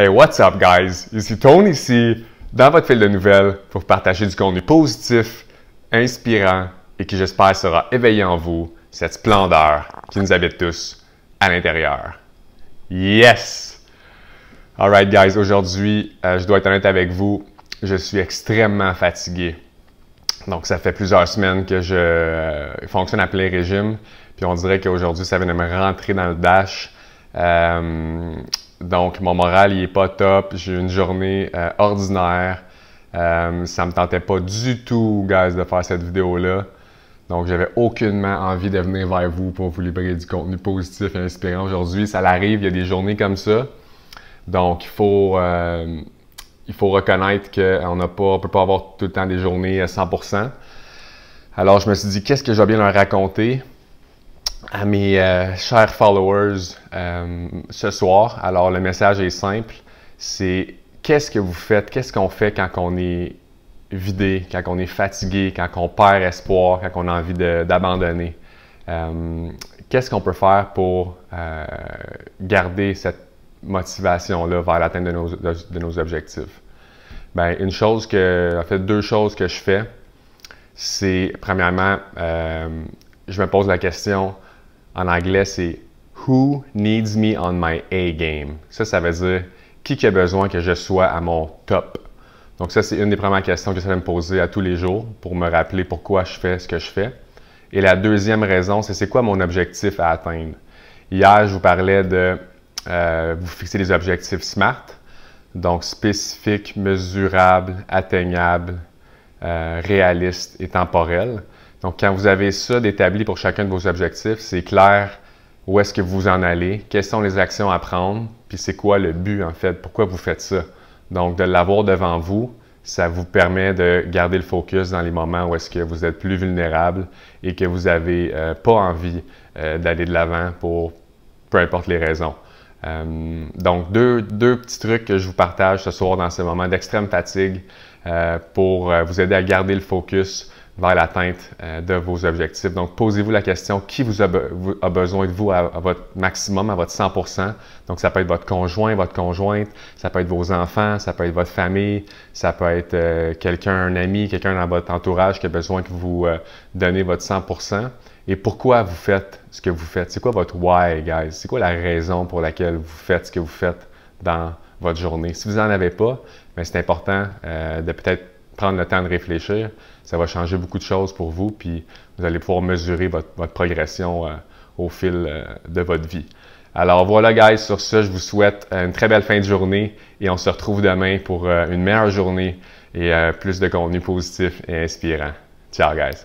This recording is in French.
Hey, what's up, guys? Ici Tony ici, dans votre fil de nouvelles, pour partager du contenu positif, inspirant et qui, j'espère, sera éveillé en vous cette splendeur qui nous habite tous à l'intérieur. Yes! Alright, guys, aujourd'hui, euh, je dois être honnête avec vous, je suis extrêmement fatigué. Donc, ça fait plusieurs semaines que je euh, fonctionne à plein régime. Puis on dirait qu'aujourd'hui, ça vient de me rentrer dans le dash. Euh, donc, mon moral, il est pas top. J'ai une journée euh, ordinaire. Ça euh, ça me tentait pas du tout, guys, de faire cette vidéo-là. Donc, j'avais aucunement envie de venir vers vous pour vous libérer du contenu positif et inspirant aujourd'hui. Ça arrive, il y a des journées comme ça. Donc, il faut, euh, il faut reconnaître qu'on ne peut pas avoir tout le temps des journées à 100%. Alors, je me suis dit, qu'est-ce que je vais bien leur raconter? à mes euh, chers followers euh, ce soir. Alors, le message est simple. C'est qu'est-ce que vous faites, qu'est-ce qu'on fait quand on est vidé, quand on est fatigué, quand on perd espoir, quand on a envie d'abandonner. Euh, qu'est-ce qu'on peut faire pour garder cette motivation-là vers l'atteinte de nos, de, de nos, objectifs? Bien, une chose que, en fait, deux choses que je fais, c'est premièrement, je me pose la question en anglais, c'est Who needs me on my A game? Ça, ça veut dire qui a besoin que je sois à mon top. Donc ça, c'est une des premières questions que ça va me poser à tous les jours pour me rappeler pourquoi je fais ce que je fais. Et la deuxième raison, c'est c'est quoi mon objectif à atteindre. Hier, je vous parlais de euh, vous fixer des objectifs SMART, donc spécifiques, mesurables, atteignables, euh, réalistes et temporels. Donc, quand vous avez ça d'établi pour chacun de vos objectifs, c'est clair où est-ce que vous en allez, quelles sont les actions à prendre, puis c'est quoi le but en fait, pourquoi vous faites ça. Donc, de l'avoir devant vous, ça vous permet de garder le focus dans les moments où est-ce que vous êtes plus vulnérable et que vous n'avez euh, pas envie euh, d'aller de l'avant pour peu importe les raisons. Euh, donc, deux, deux, petits trucs que je vous partage ce soir dans ce moment d'extrême fatigue. Euh, pour euh, vous aider à garder le focus vers l'atteinte euh, de vos objectifs. Donc, posez-vous la question qui vous a, besoin de vous à, votre maximum, à votre 100 Donc, ça peut être votre conjoint, votre conjointe, ça peut être vos enfants, ça peut être votre famille, ça peut être quelqu'un, un ami, quelqu'un dans votre entourage qui a besoin que vous donnez votre 100 Et pourquoi vous faites ce que vous faites? C'est quoi votre why, guys? C'est quoi la raison pour laquelle vous faites ce que vous faites dans votre journée. Si vous n'en avez pas, ben, c'est important euh, de peut-être prendre le temps de réfléchir. Ça va changer beaucoup de choses pour vous, puis vous allez pouvoir mesurer votre, progression euh, au fil euh, de votre vie. Alors voilà, guys, sur ce, je vous souhaite une très belle fin de journée et on se retrouve demain pour une meilleure journée et plus de contenu positif et inspirant. Ciao, guys.